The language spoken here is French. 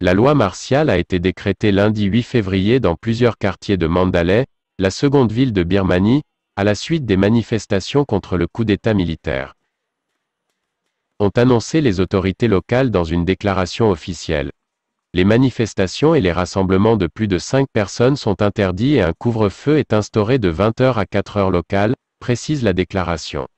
La loi martiale a été décrétée lundi 8 février dans plusieurs quartiers de Mandalay, la seconde ville de Birmanie, à la suite des manifestations contre le coup d'État militaire. Ont annoncé les autorités locales dans une déclaration officielle. Les manifestations et les rassemblements de plus de 5 personnes sont interdits et un couvre-feu est instauré de 20h à 4h locales, précise la déclaration.